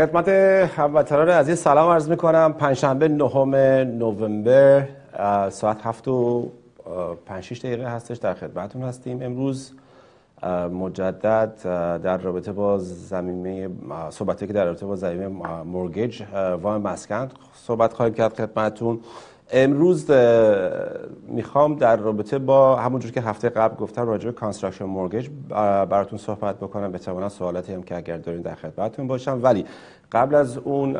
خدمت هموطنان عزیز سلام عرض می کنم پنجشنبه نهم نوامبر ساعت هفت و پنج دقیقه هستش در خدمتون هستیم امروز مجدد در رابطه با زمینه صحبتی که در رابطه با زمینه مورگیج وام مسکن صحبت خواهیم کرد خدمتتون امروز میخوام در رابطه با همونجور که هفته قبل گفتم راجع به کانستراکشن مورگیج براتون صحبت بکنم بتوانم سوالاتی هم که اگر دارین در خدمتتون باشم ولی قبل از اون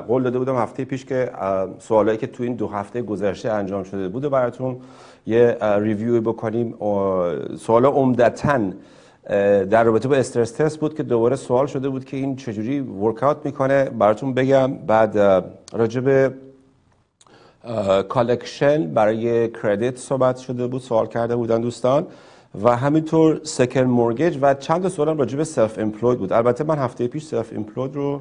قول داده بودم هفته پیش که سوالایی که تو این دو هفته گذشته انجام شده بود براتون یه ریویو بکنیم سوال عمدتا در رابطه با استرس تست بود که دوباره سوال شده بود که این چجوری اوت میکنه براتون بگم بعد راجب کالکشن برای کردیت صحبت شده بود سوال کرده بودن دوستان و همینطور سکن مورگیج و چند تا سوال راجع به سلف امپلوید بود البته من هفته پیش سلف امپلوید رو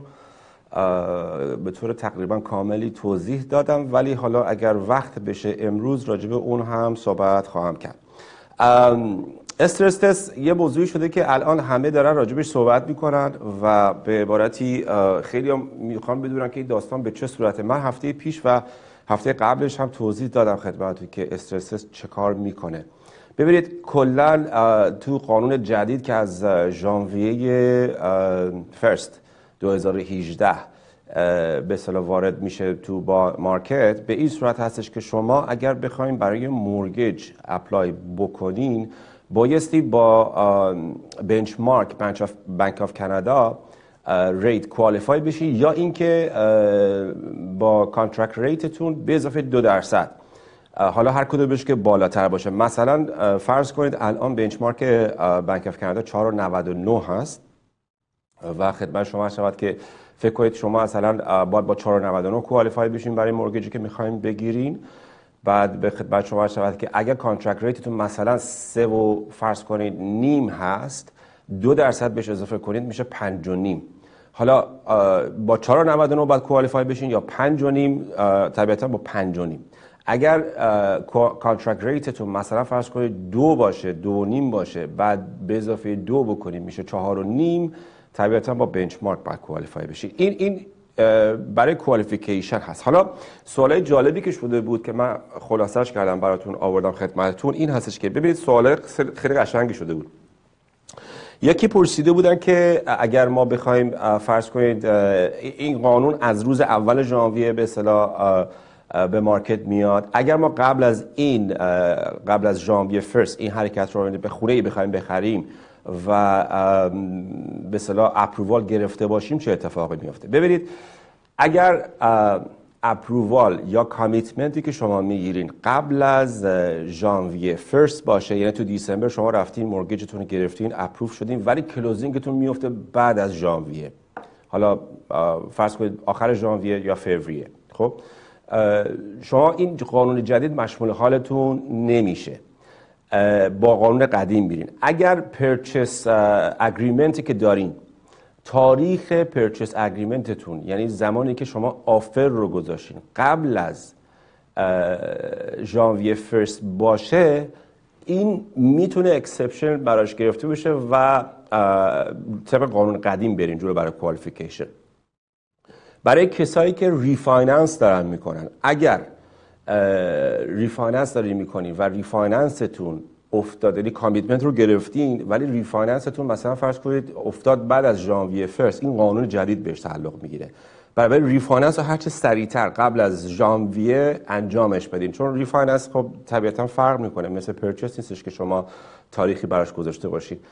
به طور تقریبا کاملی توضیح دادم ولی حالا اگر وقت بشه امروز راجب اون هم صحبت خواهم کرد استرس تست یه موضوعی شده که الان همه دارن راجبش صحبت میکنن و به عبارتی خیلی هم میخوان بدونن که این داستان به چه صورته من هفته پیش و هفته قبلش هم توضیح دادم خدمتتون که استرس تست چه کار میکنه ببینید کلا تو قانون جدید که از ژانویه فرست 2018 به صلاح وارد میشه تو با مارکت به این صورت هستش که شما اگر بخواین برای مورگیج اپلای بکنین بایستی با بنچمارک بنک آف کانادا ریت کوالیفای بشی یا اینکه با کانترکت ریتتون به اضافه دو درصد حالا هر کدومش که بالاتر باشه مثلا فرض کنید الان بنچمارک بنک آف کانادا 4.99 هست و خدمت شما شود که فکر کنید شما اصلا باید با 499 کوالیفای بشین برای مورگیجی که میخوایم بگیرین بعد به خدمت شما شود که اگر کانترکت ریتتون مثلا سه و فرض کنید نیم هست دو درصد بهش اضافه کنید میشه پنج و نیم حالا با 499 باید کوالیفای بشین یا پنج و نیم طبیعتا با پنج و نیم اگر کانترکت ریتتون مثلا فرض کنید دو باشه دو و نیم باشه بعد به اضافه دو بکنیم میشه چهار و نیم طبیعتا با بنچمارک باید کوالیفای بشید این این برای کوالیفیکیشن هست حالا سوال جالبی که شده بود که من خلاصش کردم براتون آوردم خدمتتون این هستش که ببینید سوال خیلی قشنگی شده بود یکی پرسیده بودن که اگر ما بخوایم فرض کنید این قانون از روز اول ژانویه به اصطلاح به مارکت میاد اگر ما قبل از این قبل از ژانویه فرست این حرکت رو به خونه ای بخوایم بخریم و به صلاح اپرووال گرفته باشیم چه اتفاقی میفته ببینید اگر اپرووال یا کامیتمنتی که شما میگیرین قبل از ژانویه فرست باشه یعنی تو دیسمبر شما رفتین مورگیجتون رو گرفتین اپروف شدین ولی کلوزینگتون میفته بعد از ژانویه حالا فرض کنید آخر ژانویه یا فوریه خب شما این قانون جدید مشمول حالتون نمیشه با قانون قدیم بیرین اگر پرچس اگریمنتی که دارین تاریخ پرچس اگریمنتتون یعنی زمانی که شما آفر رو گذاشتین قبل از ژانویه فرست باشه این میتونه اکسپشن براش گرفته بشه و طبق قانون قدیم برین جلو برای کوالیفیکیشن برای کسایی که ریفایننس دارن میکنن اگر ریفایننس داری میکنین و ریفایننستون افتاد یعنی کامیتمنت رو گرفتین ولی ریفایننستون مثلا فرض کنید افتاد بعد از ژانویه فرست این قانون جدید بهش تعلق میگیره برای ریفایننس رو هر چه سریعتر قبل از ژانویه انجامش بدین چون ریفایننس خب طبیعتا فرق میکنه مثل پرچس نیستش که شما تاریخی براش گذاشته باشید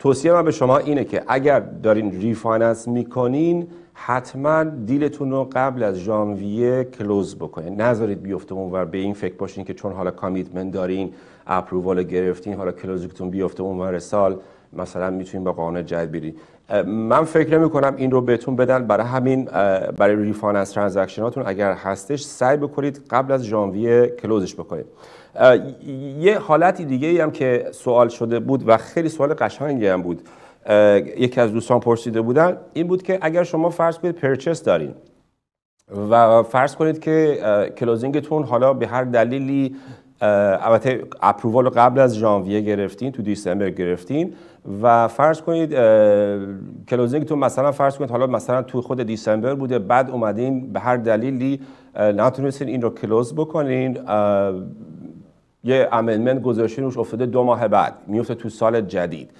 توصیه من به شما اینه که اگر دارین ریفایننس میکنین حتما دیلتون رو قبل از ژانویه کلوز بکنید نذارید بیفته اونور به این فکر باشین که چون حالا کامیتمنت دارین اپرووال گرفتین حالا کلوزتون بیفته اونور سال مثلا میتونین با قانون جدید برید من فکر نمی کنم این رو بهتون بدن برای همین برای ریفاننس ترانزکشن هاتون اگر هستش سعی بکنید قبل از ژانویه کلوزش بکنید یه حالتی دیگه هم که سوال شده بود و خیلی سوال قشنگی هم بود یکی از دوستان پرسیده بودن این بود که اگر شما فرض کنید پرچس دارین و فرض کنید که کلوزینگتون حالا به هر دلیلی البته اپرووال قبل از ژانویه گرفتین تو دیسمبر گرفتین و فرض کنید کلوزینگتون مثلا فرض کنید حالا مثلا تو خود دیسمبر بوده بعد اومدین به هر دلیلی نتونستین این رو کلوز بکنین یه امندمنت گذاشتین روش افتاده دو ماه بعد میفته تو سال جدید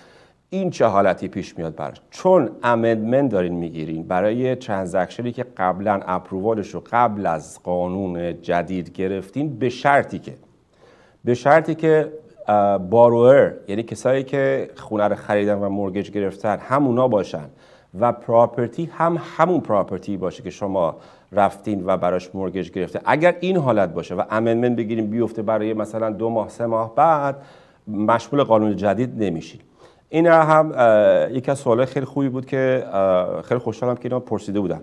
این چه حالتی پیش میاد براش چون امندمنت دارین میگیرین برای ترانزکشنی که قبلا اپرووالش رو قبل از قانون جدید گرفتین به شرطی که به شرطی که بارور یعنی کسایی که خونه رو خریدن و مورگج گرفتن همونا باشن و پراپرتی هم همون پراپرتی باشه که شما رفتین و براش مورگج گرفته اگر این حالت باشه و امندمنت بگیریم بیفته برای مثلا دو ماه سه ماه بعد مشمول قانون جدید نمیشید این هم یکی از سوالای خیلی خوبی بود که خیلی خوشحالم که اینا پرسیده بودن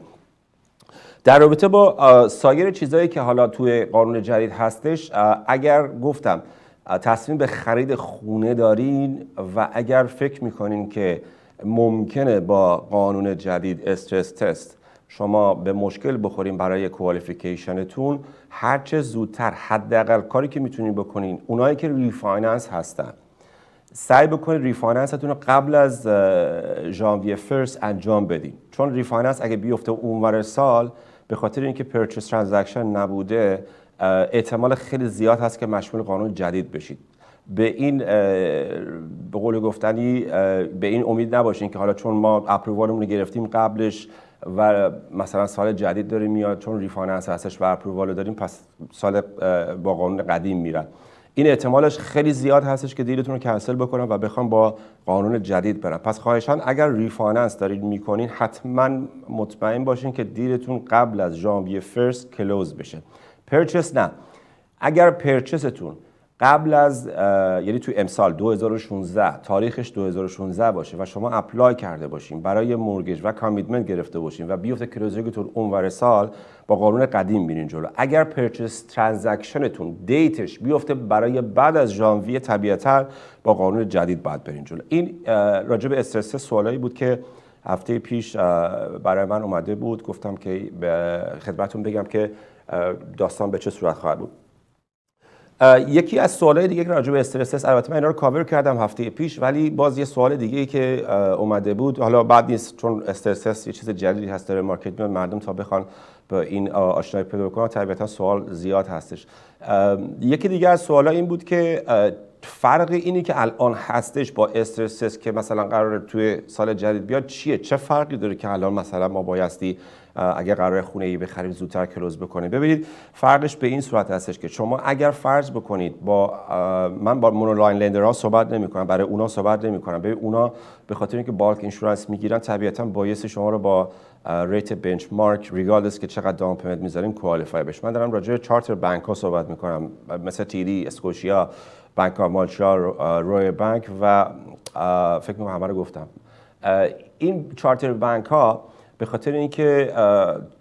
در رابطه با سایر چیزهایی که حالا توی قانون جدید هستش اگر گفتم تصمیم به خرید خونه دارین و اگر فکر میکنین که ممکنه با قانون جدید استرس تست شما به مشکل بخورین برای کوالیفیکیشنتون هرچه زودتر حداقل کاری که میتونین بکنین اونایی که ریفایننس هستن سعی بکنید ریفایننستون رو قبل از ژانویه فرست انجام بدیم. چون ریفایننس اگه بیفته اونور سال به خاطر اینکه پرچس ترانزکشن نبوده احتمال خیلی زیاد هست که مشمول قانون جدید بشید به این به قول گفتنی به این امید نباشین که حالا چون ما اپرووالمون رو گرفتیم قبلش و مثلا سال جدید داریم میاد چون ریفایننس هستش و اپرووال داریم پس سال با قانون قدیم میرن این احتمالش خیلی زیاد هستش که دیلتون رو کنسل بکنم و بخوام با قانون جدید برم پس خواهشان اگر ریفاننس دارید میکنین حتما مطمئن باشین که دیلتون قبل از ژانویه فرست کلوز بشه پرچس نه اگر پرچستون قبل از یعنی تو امسال 2016 تاریخش 2016 باشه و شما اپلای کرده باشین برای مورگج و کامیتمنت گرفته باشین و بیفته کلوزینگتون اونور سال با قانون قدیم میرین جلو اگر پرچس ترانزکشنتون دیتش بیفته برای بعد از ژانویه طبیعتا با قانون جدید بعد برین جلو این راجع به استرس سوالایی بود که هفته پیش برای من اومده بود گفتم که خدمتون بگم که داستان به چه صورت خواهد بود یکی از سوالای دیگه که راجع به استرس هست البته من اینا رو کاور کردم هفته پیش ولی باز یه سوال دیگه ای که اومده بود حالا بعد نیست چون استرس یه چیز جدیدی هست داره مارکت مردم تا بخوان با این آشنایی پیدا کنن طبیعتا سوال زیاد هستش یکی دیگه از سوالا این بود که فرق اینی که الان هستش با استرسس که مثلا قرار توی سال جدید بیاد چیه چه فرقی داره که الان مثلا ما بایستی اگر قرار خونه ای بخریم زودتر کلوز بکنیم ببینید فرقش به این صورت هستش که شما اگر فرض بکنید با من با مونولاین ها صحبت کنم برای اونا صحبت نمیکنم ببین اونا به خاطر اینکه بالک اینشورنس میگیرن طبیعتا بایس شما رو با ریت بنچ مارک ریگاردس که چقدر دام پیمنت میذاریم کوالیفای بشه من دارم راجع چارتر بانک ها صحبت میکنم مثل تیری اسکوشیا بانک مالشا روی بانک و فکر میکنم همه رو گفتم این چارتر بانک ها به خاطر اینکه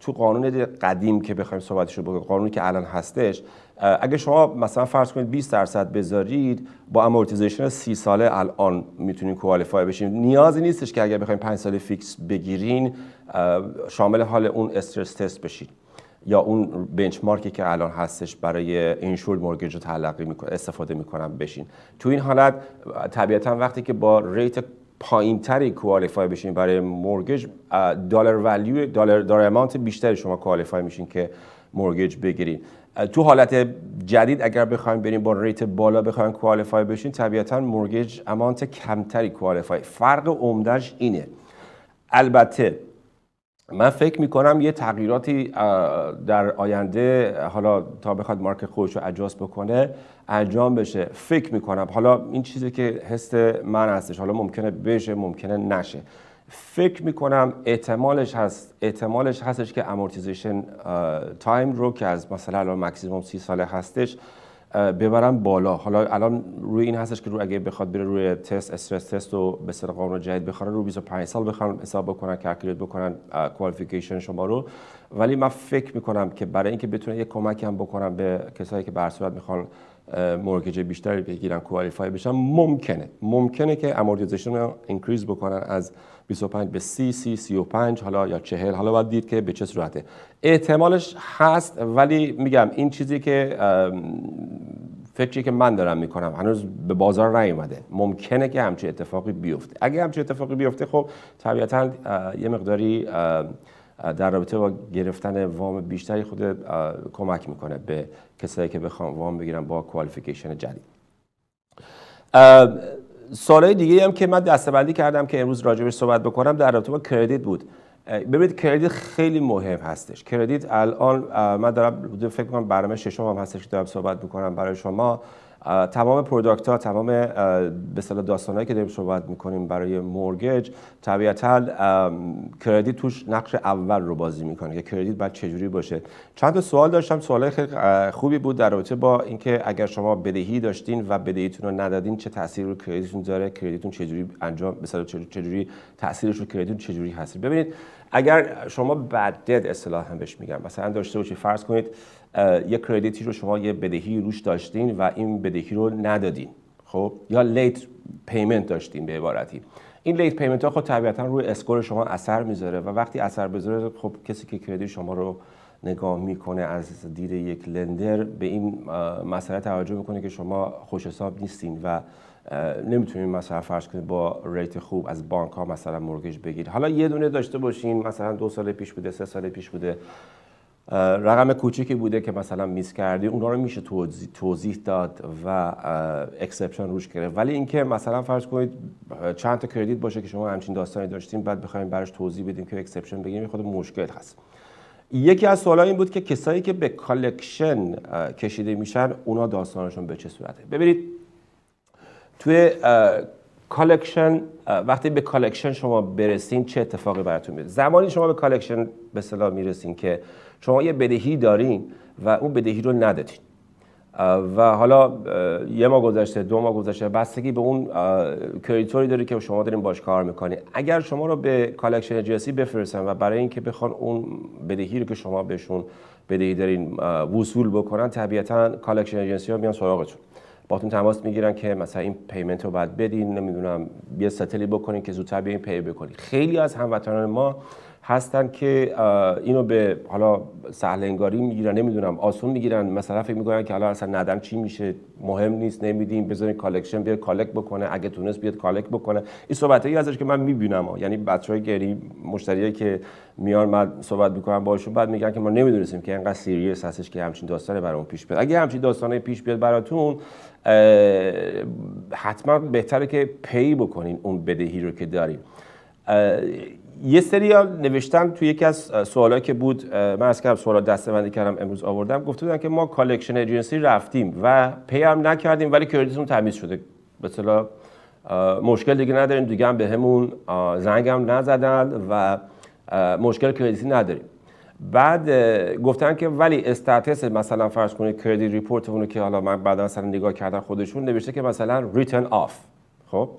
تو قانون قدیم که بخوایم صحبتش رو بکنیم قانونی که الان هستش اگه شما مثلا فرض کنید 20 درصد بذارید با امورتیزیشن 30 ساله الان میتونید کوالیفای بشین نیازی نیستش که اگر بخوایم 5 ساله فیکس بگیرین شامل حال اون استرس تست بشید یا اون بنچمارکی که الان هستش برای اینشورد مورگیج رو تلقی استفاده میکنم بشین تو این حالت طبیعتا وقتی که با ریت پایین تری کوالیفای بشین برای مورگج دلار ولیو دلار دلار امانت بیشتری شما کوالیفای میشین که مورگج بگیرین. تو حالت جدید اگر بخوایم بریم با ریت بالا بخوایم کوالیفای بشین طبیعتا مورگج امانت کمتری کوالیفای فرق عمدهش اینه البته من فکر میکنم یه تغییراتی در آینده حالا تا بخواد مارک خودش رو اجاز بکنه انجام بشه فکر میکنم حالا این چیزی که حس من هستش حالا ممکنه بشه ممکنه نشه فکر میکنم احتمالش هست احتمالش هستش که امورتیزیشن تایم رو که از مثلا الان مکسیموم سی ساله هستش ببرن بالا حالا الان روی این هستش که رو اگه بخواد بره روی تست استرس تست و به سر قانون جدید بخوره رو 25 سال بخوان حساب بکنن کلکیولیت بکنن کوالیفیکیشن شما رو ولی من فکر میکنم که برای اینکه بتونه یه کمک هم بکنم به کسایی که به صورت میخوان مورگیج بیشتری بگیرن کوالیفای بشن ممکنه ممکنه که امورتیزیشن رو اینکریز بکنن از 25 به 30 30 35 حالا یا 40 حالا باید دید که به چه صورته احتمالش هست ولی میگم این چیزی که فکری که من دارم میکنم هنوز به بازار نیومده ممکنه که همچین اتفاقی بیفته اگه همچین اتفاقی بیفته خب طبیعتا یه مقداری در رابطه با گرفتن وام بیشتری خود کمک میکنه به کسایی که بخوام وام بگیرن با کوالیفیکیشن جدید سالهای دیگه هم که من دستبندی کردم که امروز به صحبت بکنم در رابطه با کردیت بود ببینید کردیت خیلی مهم هستش کردیت الان من دارم فکر کنم برنامه ششم هم هستش که دارم صحبت بکنم برای شما تمام پروداکت ها تمام به اصطلاح داستانایی که داریم صحبت میکنیم برای مورگج طبیعتا کردیت توش نقش اول رو بازی میکنه که کردیت بعد چجوری باشه چند تا سوال داشتم سوال خیلی خوبی بود در رابطه با اینکه اگر شما بدهی داشتین و بدهیتون رو ندادین چه تاثیر رو کردیتون داره کردیتون چجوری انجام چجوری تاثیرش رو کردیتون چجوری هست ببینید اگر شما بدد اصطلاحا بهش میگم مثلا داشته باشید فرض کنید یه کردیتی رو شما یه بدهی روش داشتین و این بدهی رو ندادین خب یا لیت پیمنت داشتین به عبارتی این لیت پیمنت ها خب طبیعتا روی اسکور شما اثر میذاره و وقتی اثر بذاره خب کسی که کردی شما رو نگاه میکنه از دید یک لندر به این مسئله توجه میکنه که شما خوش حساب نیستین و نمیتونین مثلا فرض کنید با ریت خوب از بانک ها مثلا مرگش بگیرید حالا یه دونه داشته باشین مثلا دو سال پیش بوده سه سال پیش بوده رقم کوچیکی بوده که مثلا میس کردی اونا رو میشه توضیح, توضیح داد و اکسپشن روش گرفت ولی اینکه مثلا فرض کنید چند تا کردیت باشه که شما همچین داستانی داشتین، بعد بخوایم براش توضیح بدیم که اکسپشن بگیریم خود مشکل هست یکی از سوالا این بود که کسایی که به کالکشن کشیده میشن اونا داستانشون به چه صورته ببینید توی کالکشن وقتی به کالکشن شما برسین چه اتفاقی براتون میفته زمانی شما به کالکشن به صلاح میرسین که شما یه بدهی دارین و اون بدهی رو ندادین و حالا یه ما گذشته دو ما گذشته بستگی به اون کریتوری داره که شما دارین باش کار میکنین اگر شما رو به کالکشن جیسی بفرستن و برای اینکه بخوان اون بدهی رو که شما بهشون بدهی دارین وصول بکنن طبیعتا کالکشن اجنسی ها میان سراغتون باتون تماس میگیرن که مثلا این پیمنت رو باید بدین نمیدونم بیا ستلی بکنین که زودتر بیاین پی بکنین خیلی از هموطنان ما هستن که اینو به حالا سهل انگاری میگیرن نمیدونم آسون میگیرن مثلا فکر میکنن که حالا اصلا ندم چی میشه مهم نیست نمیدیم بزنین کالکشن بیاد کالک بکنه اگه تونست بیاد کالک بکنه این صحبت هایی ازش که من میبینم یعنی بچه های گری مشتری که میان من صحبت میکنم باشون بعد میگن که ما نمیدونستیم که اینقدر سیریس هستش که همچین داستانی برامون پیش بیاد اگه همچین داستانی پیش بیاد براتون حتما بهتره که پی بکنین اون بدهی رو که داریم یه سری نوشتن توی یکی از سوالا که بود من از کردم دسته بندی کردم امروز آوردم گفته بودن که ما کالکشن ایجنسی رفتیم و پی هم نکردیم ولی کردیتون تمیز شده به مشکل دیگه نداریم دیگه هم بهمون به زنگ هم نزدن و مشکل کردیتی نداریم بعد گفتن که ولی استاتس مثلا فرض کنید کردی ریپورت اونو که حالا من بعدا مثلا نگاه کردن خودشون نوشته که مثلا ریتن آف خب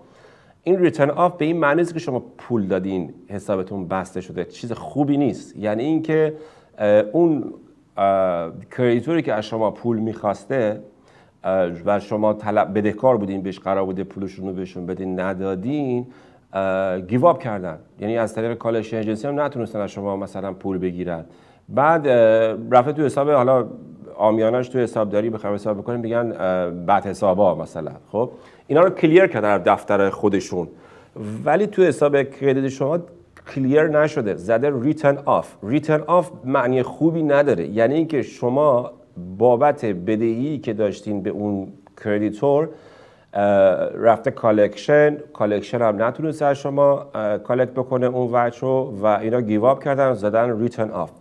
این ریتن آف به این معنی که شما پول دادین حسابتون بسته شده چیز خوبی نیست یعنی اینکه اون کریدیتوری که از شما پول میخواسته و شما طلب بدهکار بودین بهش قرار بوده پولشون رو بهشون بدین ندادین گیواب کردن یعنی از طریق کالش ایجنسی هم نتونستن از شما مثلا پول بگیرن بعد رفته تو حساب حالا آمیانش تو حسابداری بخوام حساب بکنیم میگن بعد حسابا مثلا خب اینا رو کلیر کردن در دفتر خودشون ولی تو حساب کردیت شما کلیر نشده زده ریتن آف ریتن آف معنی خوبی نداره یعنی اینکه شما بابت بدهی که داشتین به اون کردیتور رفته کالکشن کالکشن هم نتونست از شما کالکت بکنه اون وجه رو و اینا گیواب کردن زدن ریتن آف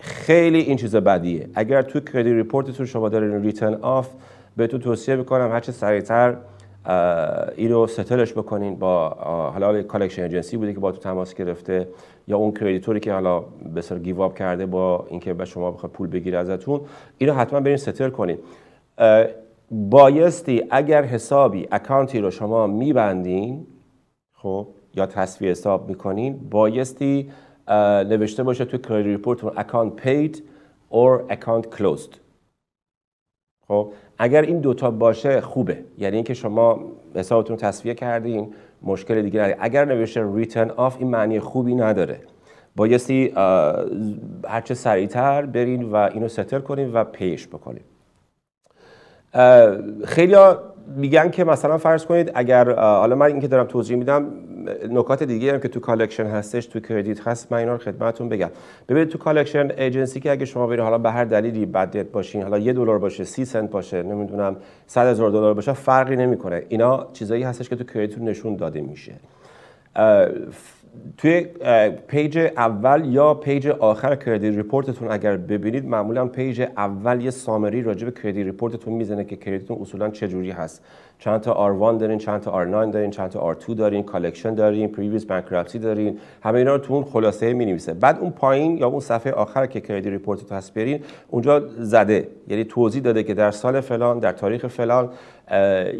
خیلی این چیز بدیه اگر تو کردی ریپورتتون شما دارین ریتن آف تو توصیه میکنم هرچه سریعتر این رو ستلش بکنین با حالا کالکشن اجنسی بوده که با تو تماس گرفته یا اون کریدیتوری که حالا به سر گیواب کرده با اینکه به شما بخواد پول بگیره ازتون اینو حتما برین ستل کنین بایستی اگر حسابی اکانتی رو شما میبندین خب یا تصویر حساب میکنین بایستی نوشته باشه تو کردیت رپورتون اکانت پید اور اکانت کلوزد خب اگر این دوتا باشه خوبه یعنی اینکه شما حسابتون رو کردین مشکل دیگه نداره اگر نوشته ریتن آف این معنی خوبی نداره بایستی هرچه سریعتر برین و اینو ستر کنین و پیش بکنین خیلی میگن که مثلا فرض کنید اگر حالا من اینکه دارم توضیح میدم نکات دیگه هم که تو کالکشن هستش تو کردیت هست من اینا رو خدمتتون بگم ببینید تو کالکشن ایجنسی که اگه شما برید حالا به هر دلیلی بدیت باشین حالا یه دلار باشه سی سنت باشه نمیدونم صد هزار دلار باشه فرقی نمیکنه اینا چیزایی هستش که تو کریتون نشون داده میشه توی پیج اول یا پیج آخر کردی ریپورتتون اگر ببینید معمولا پیج اول یه سامری راجع به کردی ریپورتتون میزنه که کردیتون اصولا چه جوری هست چند تا R1 دارین چند تا R9 دارین چند تا R2 دارین کالکشن دارین پریویس بانکراپسی دارین همه اینا رو تو اون خلاصه می نویسه بعد اون پایین یا اون صفحه آخر که کردی ریپورت هست برین اونجا زده یعنی توضیح داده که در سال فلان در تاریخ فلان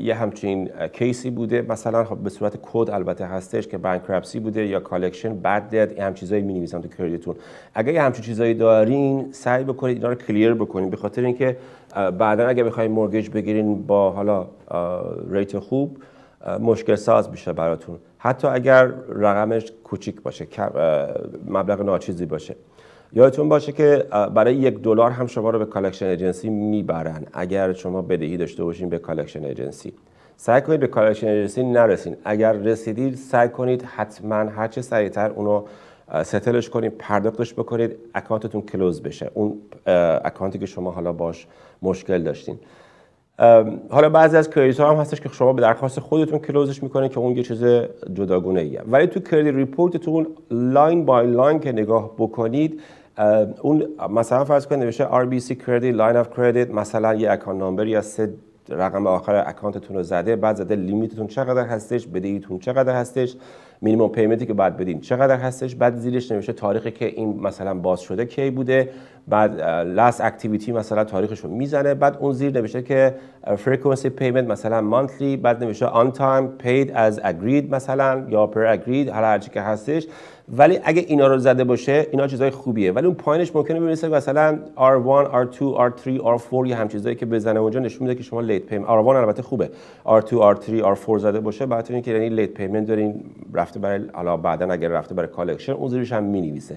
یه همچین کیسی بوده مثلا خب به صورت کد البته هستش که بانکرپسی بوده یا کالکشن بد دد هم چیزایی می‌نویسن تو کردیتون اگه یه همچین چیزایی دارین سعی بکنید اینا رو کلیر بکنید به خاطر اینکه بعدا اگر بخواید مورگیج بگیرین با حالا ریت خوب مشکل ساز میشه براتون حتی اگر رقمش کوچیک باشه مبلغ ناچیزی باشه یادتون باشه که برای یک دلار هم شما رو به کالکشن ایجنسی میبرن اگر شما بدهی داشته باشین به کالکشن ایجنسی سعی کنید به کالکشن ایجنسی نرسین اگر رسیدید سعی کنید حتما هر چه سریعتر اونو ستلش کنید پرداختش بکنید اکانتتون کلوز بشه اون اکانتی که شما حالا باش مشکل داشتین حالا بعضی از کریدیت ها هم هستش که شما به درخواست خودتون کلوزش میکنید که اون یه چیز جداگونه ایه ولی تو کریدیت ریپورتتون لاین بای لاین که نگاه بکنید اون مثلا فرض کنید نوشته RBC credit line of credit مثلا یه اکانت نامبر یا سه رقم آخر اکانتتون رو زده بعد زده لیمیتتون چقدر هستش بدهیتون چقدر هستش مینیمم پیمنتی که باید بدین چقدر هستش بعد زیرش نوشته تاریخی که این مثلا باز شده کی بوده بعد لاست اکتیویتی مثلا تاریخش رو میزنه بعد اون زیر نوشته که فرکانسی پیمنت مثلا مانتلی بعد نوشته آن تایم پید از اگرید مثلا یا پر اگرید هر هرچی که هستش ولی اگه اینا رو زده باشه اینا چیزای خوبیه ولی اون پایینش ممکنه برسه مثلا R1 R2 R3 R4 یا هم چیزایی که بزنه اونجا نشون میده که شما لیت پیم R1 البته خوبه R2 R3 R4 زده باشه بعد اینکه یعنی لیت پیمنت دارین رفته برای حالا بعدا اگر رفته برای کالکشن اون زیرش هم مینویسه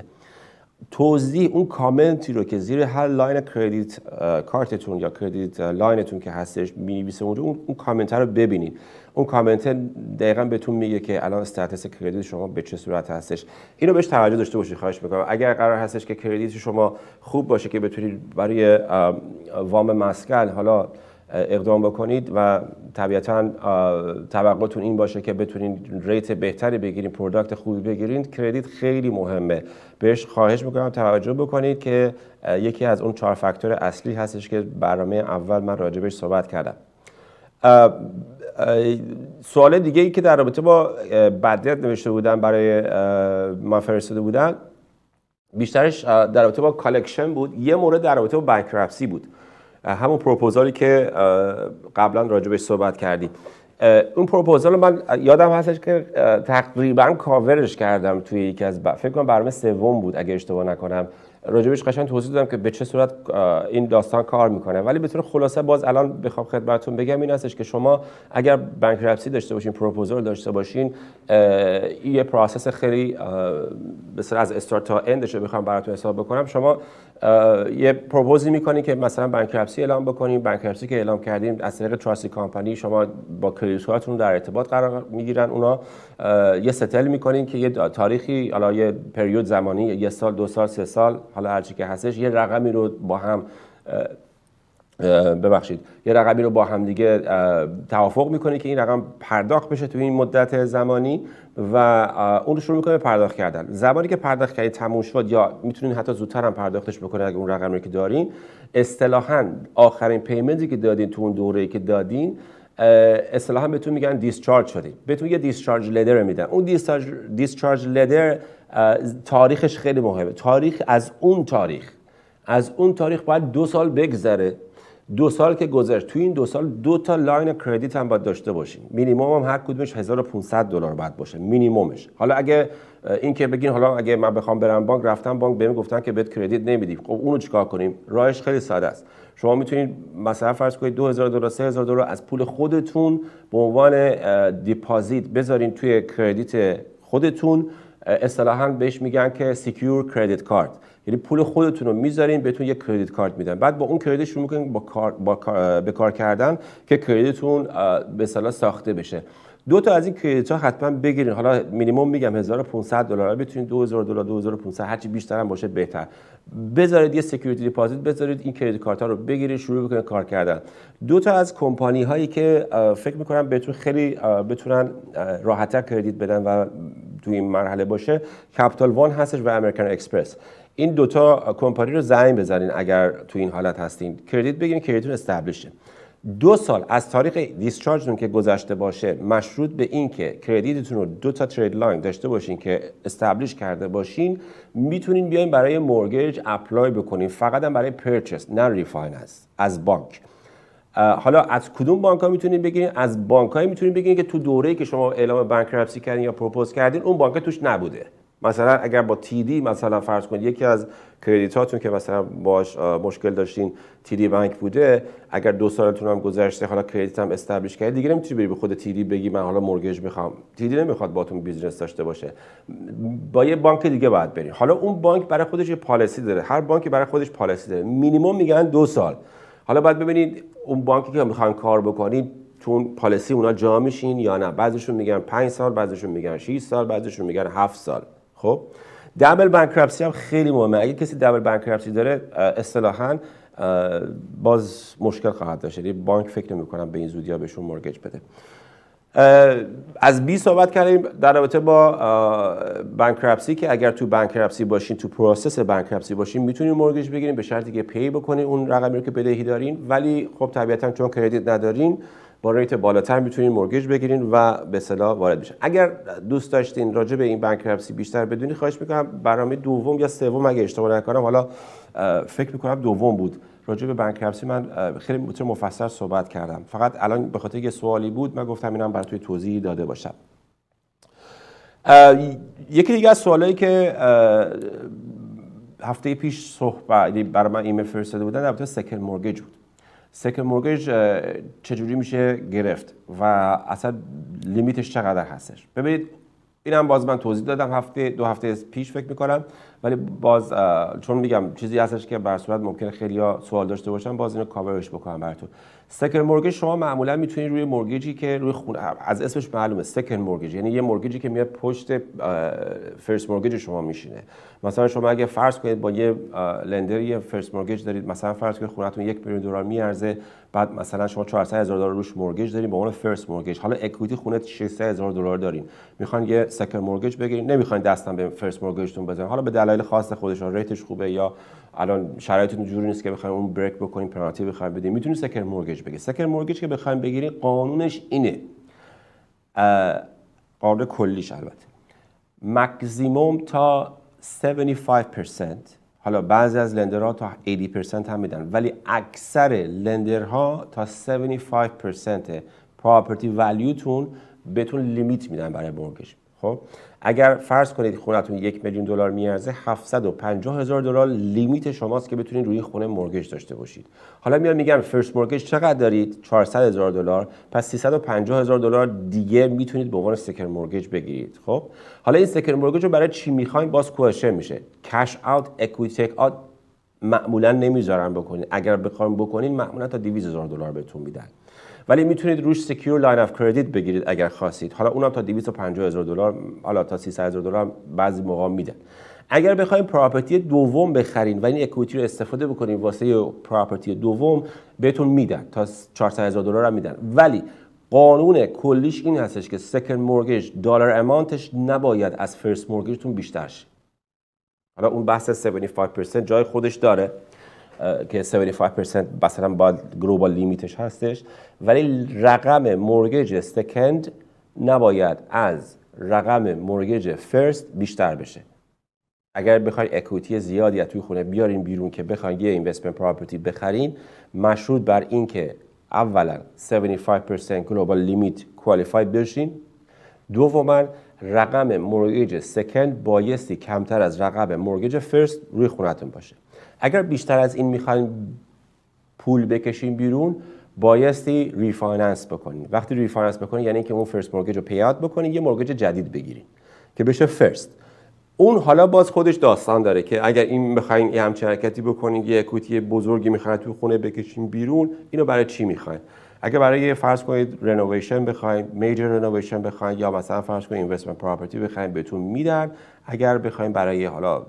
توضیح اون کامنتی رو که زیر هر لاین کردیت کارتتون یا کردیت لاینتون که هستش مینویسه اونجا اون, اون کامنت رو ببینید اون کامنت دقیقا بهتون میگه که الان استاتس کردیت شما به چه صورت هستش اینو بهش توجه داشته باشید خواهش میکنم اگر قرار هستش که کردیت شما خوب باشه که بتونید برای وام مسکن حالا اقدام بکنید و طبیعتا توقعتون این باشه که بتونید ریت بهتری بگیرید پروداکت خوبی بگیرید کردیت خیلی مهمه بهش خواهش میکنم توجه بکنید که یکی از اون چهار فاکتور اصلی هستش که برنامه اول من راجبش صحبت کردم سوال دیگه ای که در رابطه با بدیت نوشته بودن برای من فرستاده بودن بیشترش در رابطه با کالکشن بود یه مورد در رابطه با بانکرپسی بود همون پروپوزالی که قبلا راجبش صحبت کردیم اون پروپوزال من یادم هستش که تقریبا کاورش کردم توی یکی از فکر کنم برنامه سوم بود اگه اشتباه نکنم راجبش قشنگ توضیح دادم که به چه صورت این داستان کار میکنه ولی به طور خلاصه باز الان بخوام خدمتتون بگم این هستش که شما اگر بانکرپسی داشته باشین پروپوزال داشته باشین یه پروسس خیلی به از استارت تا اندش رو بخوام براتون حساب بکنم شما یه پروپوزی میکنیم که مثلا بانکرپسی اعلام بکنیم بانکرپسی که اعلام کردیم از طریق تراسی کامپنی شما با کریدیتوراتون در ارتباط قرار میگیرن اونا یه ستل میکنین که یه تاریخی حالا یه پریود زمانی یه سال دو سال سه سال حالا هرچی که هستش یه رقمی رو با هم ببخشید یه رقمی رو با هم دیگه توافق میکنید که این رقم پرداخت بشه تو این مدت زمانی و اون رو شروع میکنه به پرداخت کردن زمانی که پرداخت کردی تموم شد یا میتونین حتی زودتر هم پرداختش بکنید اگر اون رقمی که دارین اصطلاحا آخرین پیمنتی که دادین تو اون دوره‌ای که دادین اصطلاحا بهتون میگن دیسچارج شدین بهتون یه دیسچارج لدر میدن اون دیسچارج دیسچارج لدر تاریخش خیلی مهمه تاریخ از اون تاریخ از اون تاریخ باید دو سال بگذره دو سال که گذشت تو این دو سال دو تا لاین کردیت هم باید داشته باشین مینیمم هم هر کدومش 1500 دلار باید باشه مینیممش حالا اگه این که بگین حالا اگه من بخوام برم بانک رفتم بانک بهم گفتن که بهت کردیت نمیدیم خب اونو چیکار کنیم راهش خیلی ساده است شما میتونید مثلا فرض کنید 2000 دلار 3000 دلار از پول خودتون به عنوان دیپازیت بذارین توی کردیت خودتون اصطلاحا بهش میگن که سیکور کردیت کارت یعنی پول خودتون رو میذارین بهتون یک کردیت کارت میدن بعد با اون کردیت شروع میکنین با کار با کار به کار کردن که کردیتتون به ساخته بشه دو تا از این کریدیت ها حتما بگیرین حالا مینیمم میگم 1500 دلار بتونید 2000 دلار 2500 هرچی بیشتر هم باشه بهتر بذارید یه سکیوریتی دیپازیت بذارید این کریدیت کارت ها رو بگیرید شروع بکنید کار کردن دو تا از کمپانی هایی که فکر میکنم بهتون خیلی بتونن راحتتر کردیت بدن و تو این مرحله باشه کپیتال وان هستش و امریکن اکسپرس این دوتا کمپانی رو زنگ بزنین اگر تو این حالت هستین کردیت بگیرین کردیتتون استبلیشه دو سال از تاریخ دیسچارجتون که گذشته باشه مشروط به این که کردیتتون رو دو تا ترید لاین داشته باشین که استبلیش کرده باشین میتونین بیاین برای مورگیج اپلای بکنین فقط هم برای پرچس نه ریفایننس از بانک حالا از کدوم بانک ها میتونین بگیرین از بانک های میتونین بگیرین که تو دوره که شما اعلام بانکراپسی کردین یا پروپوز کردین اون بانک توش نبوده مثلا اگر با دی مثلا فرض کنید یکی از هاتون که مثلا باش مشکل داشتین تیدی بانک بوده اگر دو سالتون هم گذشته حالا کریدیت هم استابلیش کردید دیگه نمیتونی بری به خود تیدی بگی من حالا مورگج میخوام تیدی نمیخواد باتون بیزنس داشته باشه با یه بانک دیگه باید برین. حالا اون بانک برای خودش یه پالیسی داره هر بانکی برای خودش پالیسی داره مینیمم میگن دو سال حالا باید ببینید اون بانکی که میخوان کار بکنید تو اون پالیسی اونا جا میشین یا نه بعضیشون میگن 5 سال بعضیشون میگن 6 سال بعضیشون میگن 7 سال خب دبل بانکرپسی هم خیلی مهمه اگه کسی دبل بانکراپسی داره اصطلاحا باز مشکل خواهد داشت یعنی بانک فکر نمی‌کنم به این زودی ها بهشون مورگج بده از بی صحبت کردیم در رابطه با بانکرپسی که اگر تو بانکرپسی باشین تو پروسس بانکرپسی باشین میتونین مورگج بگیرین به شرطی که پی بکنین اون رقمی رو که بدهی دارین ولی خب طبیعتا چون کردیت ندارین با ریت بالاتر میتونین مورگیج بگیرین و به صلاح وارد بشین اگر دوست داشتین راجع به این بنکرپسی بیشتر بدونی خواهش میکنم برنامه دوم یا سوم اگه اشتباه نکنم حالا فکر میکنم دوم بود راجع به بانکرپسی من خیلی مفصل صحبت کردم فقط الان به خاطر یه سوالی بود من گفتم اینم براتون توضیحی داده باشم یکی دیگه از سوالایی که هفته پیش صحبت یعنی برای من ایمیل فرستاده بودن البته سکل مورگیج بود سکر مورگیج چجوری میشه گرفت و اصلا لیمیتش چقدر هستش ببینید این هم باز من توضیح دادم هفته دو هفته پیش فکر میکنم ولی باز چون میگم چیزی هستش که بر صورت ممکنه خیلی سوال داشته باشن باز اینو کاورش بکنم براتون سکن مورگیج شما معمولا میتونید روی مورگیجی که روی خونه از اسمش معلومه سکن مورگیج یعنی یه مورگیجی که میاد پشت فرست مورگیج شما میشینه مثلا شما اگه فرض کنید با یه لندر یه فرست مورگیج دارید مثلا فرض کنید خونتون یک میلیون دلار میارزه بعد مثلا شما 400 هزار دلار روش مورگیج دارین به اون فرست مورگیج حالا اکویتی خونه 600 هزار دلار دارین میخوان یه سکن مورگیج بگیرین نمیخواین دستم به فرست مورگیجتون بزنین حالا به دلایل خاص خودشون ریتش خوبه یا الان شرایطتون جوری نیست که بخوایم اون بریک بکنیم پنالتی بخوایم بدیم میتونی سکر مورگج بگی سکر مورگج که بخوایم بگیریم قانونش اینه قانون کلیش البته مکزیموم تا 75% حالا بعضی از لندرها تا 80% هم میدن ولی اکثر لندرها تا 75% پراپرتی ولیوتون بهتون لیمیت میدن برای مورگج خب اگر فرض کنید خونتون یک میلیون دلار میارزه 750 هزار دلار لیمیت شماست که بتونید روی خونه مورگج داشته باشید حالا میان میگن فرست مورگج چقدر دارید 400 هزار دلار پس 350 هزار دلار دیگه میتونید به عنوان سکر مورگج بگیرید خب حالا این سکر مورگج رو برای چی میخواین باز کوشن میشه کش اوت اکویتی اوت معمولا نمیذارن بکنید اگر بخوام بکنید معمولا تا 200 هزار دلار بهتون میدن ولی میتونید روش سکیور لاین اف کردیت بگیرید اگر خواستید حالا اونم تا 250 هزار دلار حالا تا 300 هزار دلار بعضی موقع میدن اگر بخوایم پراپرتی دوم بخرین و این اکویتی رو استفاده بکنین واسه پراپرتی دوم بهتون میدن تا 400 هزار دلار هم میدن ولی قانون کلیش این هستش که سکند مورگیج دلار امانتش نباید از فرست مورگیجتون بیشتر شه حالا اون بحث 75% جای خودش داره که 75% مثلا با گلوبال لیمیتش هستش ولی رقم مورگیج سکند نباید از رقم مورگیج فرست بیشتر بشه اگر بخواید اکویتی زیادی از توی خونه بیارین بیرون که بخواید یه اینوستمنت پراپرتی بخرین مشروط بر این که اولا 75% گلوبال لیمیت کوالیفای بشین دوما رقم مورگیج سکند بایستی کمتر از رقم مورگیج فرست روی خونتون باشه اگر بیشتر از این میخوایم پول بکشیم بیرون بایستی ریفایننس بکنین وقتی ریفایننس بکنیم یعنی اینکه اون فرست مورگیج رو پیاد بکنین یه مورگیج جدید بگیریم که بشه فرست اون حالا باز خودش داستان داره که اگر این بخواین یه همچین حرکتی بکنین یه کوتی بزرگی میخواین تو خونه بکشین بیرون اینو برای چی میخواین اگر برای فرض کنید رنوویشن بخواین میجر رنوویشن بخواین یا مثلا فرض کنید اینوستمنت پراپرتی بخواین بهتون میدن اگر بخواین برای حالا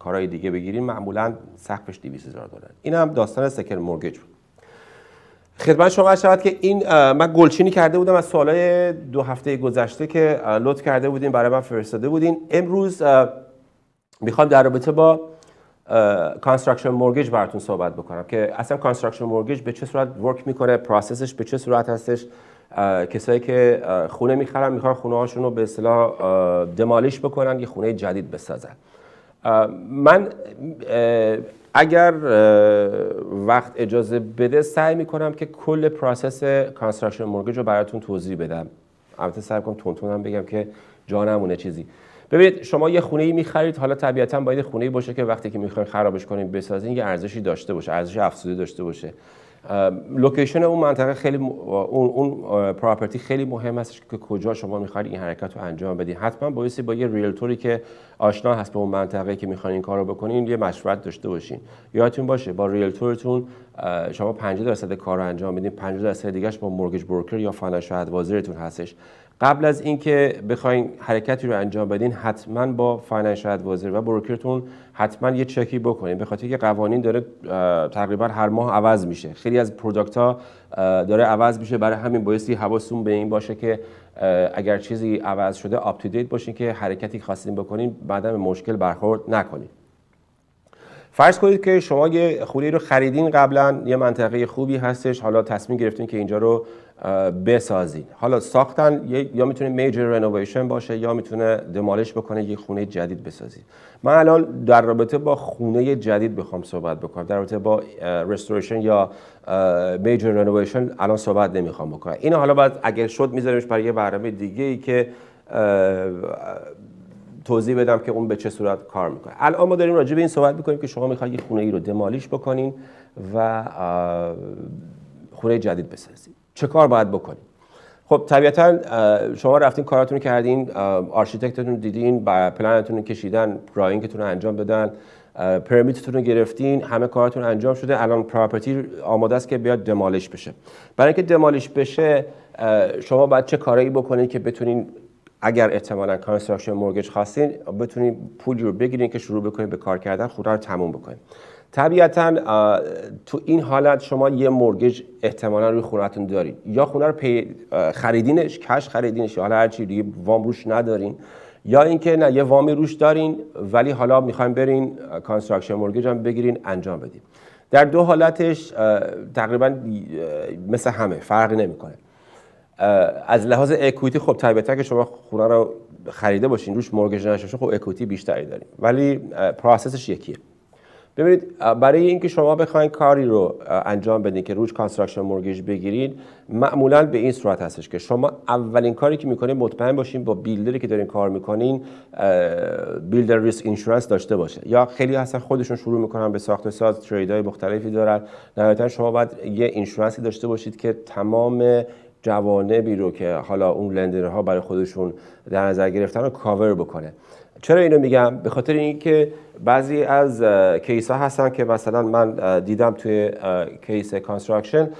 کارهای دیگه بگیریم معمولا سقفش 200 هزار دلار این هم داستان سکر مورگیج بود خدمت شما شود که این من گلچینی کرده بودم از سوالای دو هفته گذشته که لط کرده بودین برای من فرستاده بودین امروز میخوام در رابطه با کانستراکشن مورگیج براتون صحبت بکنم که اصلا کانستراکشن مورگیج به چه صورت ورک میکنه پروسسش به چه صورت هستش کسایی که خونه میخرن میخوان خونه هاشون رو به اصطلاح دمالیش بکنن یه خونه جدید بسازن من اگر وقت اجازه بده سعی میکنم که کل پراسس کانستراکشن مورگیج رو براتون توضیح بدم البته سعی کنم تونتونم بگم که جانمونه چیزی ببینید شما یه خونه ای خرید حالا طبیعتا باید خونه ای باشه که وقتی که میخواین خرابش کنیم بسازین یه ارزشی داشته باشه ارزش افزوده داشته باشه لوکیشن اون منطقه خیلی اون اون پراپرتی خیلی مهم هستش که کجا شما میخواید این حرکت رو انجام بدین حتما بایستی با یه ریلتوری که آشنا هست به اون منطقه که میخواین این کار رو بکنین یه مشورت داشته باشین یادتون باشه با ریلتورتون شما 50 درصد کار رو انجام میدین 50 درصد دیگهش با مورگج بروکر یا فاینانشال ادوایزرتون هستش قبل از اینکه بخواین حرکتی رو انجام بدین حتما با فاینانشال ادوایزر و بروکرتون حتما یه چکی بکنین به خاطر که قوانین داره تقریبا هر ماه عوض میشه خیلی از پروداکت ها داره عوض میشه برای همین بایستی حواستون به این باشه که اگر چیزی عوض شده آپ تو باشین که حرکتی خواستین بکنین بعدا به مشکل برخورد نکنین فرض کنید که شما یه خونه رو خریدین قبلا یه منطقه خوبی هستش حالا تصمیم گرفتین که اینجا رو بسازید حالا ساختن یا میتونه میجر رنوویشن باشه یا میتونه دمالش بکنه یه خونه جدید بسازید من الان در رابطه با خونه جدید بخوام صحبت بکنم در رابطه با رستوریشن یا میجر رنوویشن الان صحبت نمیخوام بکنم اینو حالا بعد اگر شد میذاریمش برای یه برنامه دیگه ای که توضیح بدم که اون به چه صورت کار میکنه الان ما داریم راجع به این صحبت میکنیم که شما میخواید یه خونه ای رو دمالش بکنین و خونه جدید بسازید چه کار باید بکنیم خب طبیعتا شما رفتین کاراتون کردین آرشیتکتتون دیدین پلنتون رو کشیدن رایینگتون رو انجام بدن پرمیتتون رو گرفتین همه کاراتون انجام شده الان پراپرتی آماده است که بیاد دمالش بشه برای اینکه دمالش بشه شما باید چه کارایی بکنید که بتونین اگر احتمالا کانستراکشن مورگج خواستین بتونین پولی رو بگیرین که شروع بکنین به کار کردن خونه رو تموم بکنین طبیعتا تو این حالت شما یه مورگج احتمالا روی خونهتون دارید یا خونه رو خریدینش کش خریدینش یا حالا چی دیگه وام روش ندارین یا اینکه نه یه وامی روش دارین ولی حالا میخوایم برین کانستراکشن مورگیج هم بگیرین انجام بدین در دو حالتش تقریبا مثل همه فرقی نمیکنه از لحاظ اکویتی خب طبیعتا که شما خونه رو خریده باشین روش مورگیج نشه خب اکویتی بیشتری دارین ولی پروسسش یکیه ببینید برای اینکه شما بخواید کاری رو انجام بدین که روش کانستراکشن مورگیج بگیرید معمولا به این صورت هستش که شما اولین کاری که میکنید مطمئن باشین با بیلدری که دارین کار میکنین بیلدر ریسک اینشورنس داشته باشه یا خیلی هستن خودشون شروع میکنن به ساخت ساز های مختلفی دارن نهایتا شما باید یه اینشورنسی داشته باشید که تمام جوانبی رو که حالا اون لندرها برای خودشون در نظر گرفتن رو کاور بکنه چرا اینو میگم به خاطر اینکه بعضی از کیس ها هستن که مثلا من دیدم توی کیس کانستراکشن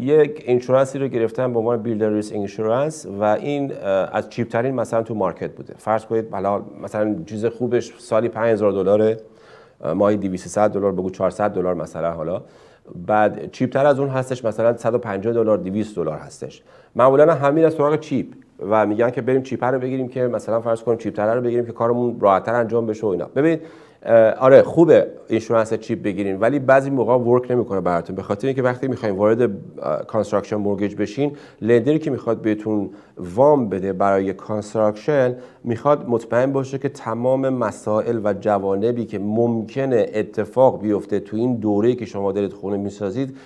یک اینشورنسی رو گرفتن به عنوان بیلدر ریس اینشورنس و این از چیپ ترین مثلا تو مارکت بوده فرض کنید مثلا چیز خوبش سالی 5000 دلاره ماهی 200 دلار بگو 400 دلار مثلا حالا بعد چیپ تر از اون هستش مثلا 150 دلار 200 دلار هستش معمولا همین از سراغ چیپ و میگن که بریم چیپر رو بگیریم که مثلا فرض کنیم چیپتر رو بگیریم که کارمون راحتتر انجام بشه و اینا ببینید آره خوبه اینشورنس چیپ بگیریم. ولی بعضی موقع ورک نمیکنه براتون به خاطر اینکه وقتی میخوایم وارد کانستراکشن مورگیج بشین لندری که میخواد بهتون وام بده برای کانستراکشن میخواد مطمئن باشه که تمام مسائل و جوانبی که ممکنه اتفاق بیفته تو این دوره که شما دارید خونه میسازید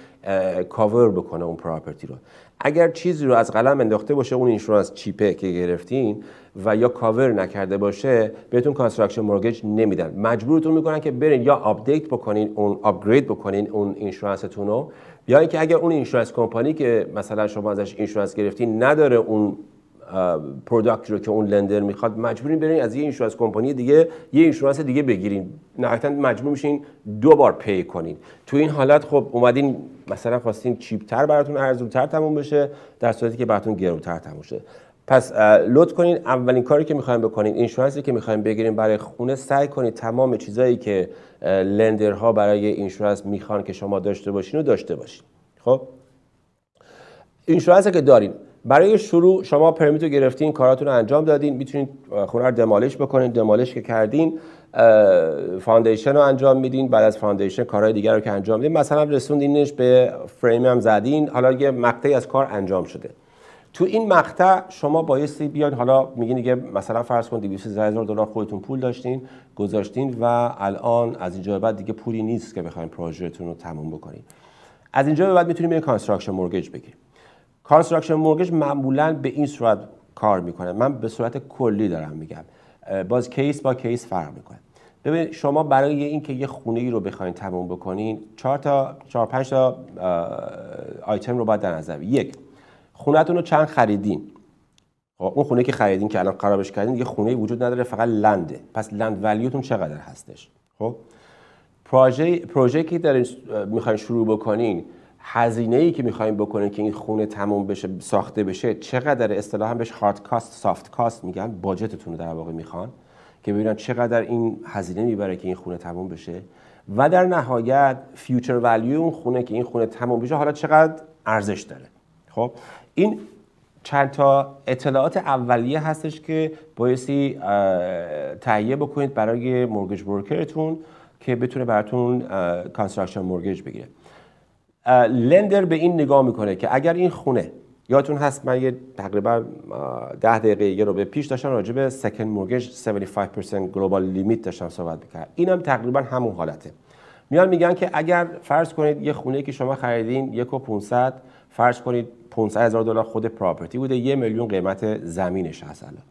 کاور بکنه اون پراپرتی رو اگر چیزی رو از قلم انداخته باشه اون اینشورانس چیپه که گرفتین و یا کاور نکرده باشه بهتون کانستراکشن مورگیج نمیدن مجبورتون میکنن که برین یا آپدیت بکنین اون آپگرید بکنین اون اینشورنستون رو یا اینکه اگر اون اینشورنس کمپانی که مثلا شما ازش اینشورنس گرفتین نداره اون پروداکت رو که اون لندر میخواد مجبورین برین از یه اینشورنس کمپانی دیگه یه اینشورنس دیگه بگیرین نهایتا مجبور میشین دو بار پی کنین تو این حالت خب اومدین مثلا خواستین چیپتر براتون ارزونتر تموم بشه در صورتی که براتون گرونتر تموم شه پس لود کنین اولین کاری که میخوایم بکنین اینشورنسی که میخوایم بگیریم برای خونه سعی کنید تمام چیزایی که لندرها برای اینشورنس میخوان که شما داشته باشین و داشته باشین خب اینشورنسی که دارین برای شروع شما پرمیت رو گرفتین کاراتون رو انجام دادین میتونید خونه رو دمالش بکنین دمالش که کردین فاندیشن رو انجام میدین بعد از فاندیشن کارهای دیگر رو که انجام میدین مثلا رسوندینش به فریم هم زدین حالا یه مقطعی از کار انجام شده تو این مقطع شما بایستی بیاد حالا میگین دیگه مثلا فرض کن 230000 دلار خودتون پول داشتین گذاشتین و الان از اینجا بعد دیگه پولی نیست که بخواین پروژهتون رو تموم بکنین از اینجا بعد میتونیم یه کانستراکشن مورگیج بگیریم کانستراکشن مورگش معمولا به این صورت کار میکنه من به صورت کلی دارم میگم باز کیس با کیس فرق میکنه ببینید شما برای اینکه یه خونه ای رو بخواین تموم بکنین چهار تا چهار پنج تا آیتم رو باید در نظر یک خونهتون رو چند خریدین خب، اون خونه که خریدین که الان خرابش کردین یه خونه وجود نداره فقط لنده پس لند ولیوتون چقدر هستش خب پروژه که دارین میخواین شروع بکنین هزینه ای که میخوایم بکنیم که این خونه تموم بشه ساخته بشه چقدر هم بهش هارد کاست سافت کاست میگن باجتتون رو در واقع میخوان که ببینن چقدر این هزینه میبره که این خونه تموم بشه و در نهایت فیوچر والیو اون خونه که این خونه تموم بشه حالا چقدر ارزش داره خب این چند تا اطلاعات اولیه هستش که بایستی تهیه بکنید برای مورگج برکرتون که بتونه براتون کانستراکشن مورگج بگیره لندر به این نگاه میکنه که اگر این خونه یادتون هست من یه تقریبا ده دقیقه یه رو به پیش داشتم راجع به سکند مورگیج 75% گلوبال لیمیت داشتم صحبت میکرد اینم هم تقریبا همون حالته میان میگن که اگر فرض کنید یه خونه که شما خریدین یک و فرض کنید 500 هزار دلار خود پراپرتی بوده یه میلیون قیمت زمینش هست الان